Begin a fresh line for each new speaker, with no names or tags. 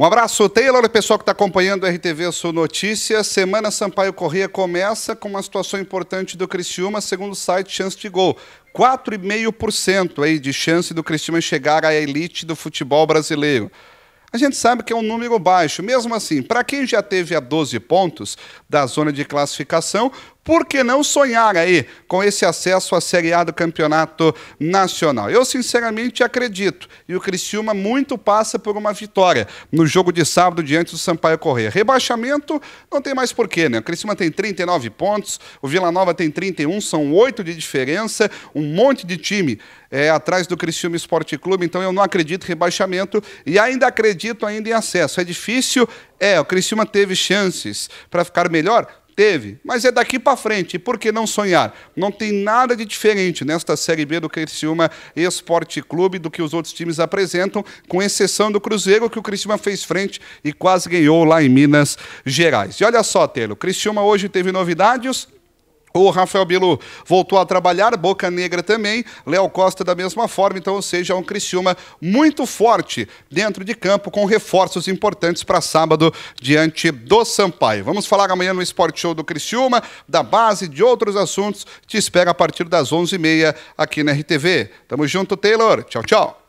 Um abraço, Taylor, e pessoal que está acompanhando o RTV Sul Notícias. Semana Sampaio Corrêa começa com uma situação importante do Criciúma, segundo o site Chance de Gol. 4,5% aí de chance do Criciúma chegar à elite do futebol brasileiro. A gente sabe que é um número baixo, mesmo assim, para quem já teve a 12 pontos da zona de classificação, por que não sonhar aí com esse acesso à Série A do Campeonato Nacional? Eu sinceramente acredito. E o Criciúma muito passa por uma vitória no jogo de sábado diante do Sampaio Correia. Rebaixamento não tem mais porquê, né? O Criciúma tem 39 pontos, o Vila Nova tem 31, são oito de diferença, um monte de time é, atrás do Criciúma Esporte Clube, então eu não acredito em rebaixamento e ainda acredito ainda em acesso. É difícil? É, o Criciúma teve chances para ficar melhor? Teve, mas é daqui para frente. E por que não sonhar? Não tem nada de diferente nesta Série B do Criciúma Esporte Clube do que os outros times apresentam, com exceção do Cruzeiro, que o Criciúma fez frente e quase ganhou lá em Minas Gerais. E olha só, Telo, o Criciúma hoje teve novidades o Rafael Bilu voltou a trabalhar, Boca Negra também, Léo Costa da mesma forma, então, ou seja, é um Criciúma muito forte dentro de campo, com reforços importantes para sábado diante do Sampaio. Vamos falar amanhã no Esporte Show do Criciúma, da base, de outros assuntos. Te espero a partir das 11h30 aqui na RTV. Tamo junto, Taylor. Tchau, tchau.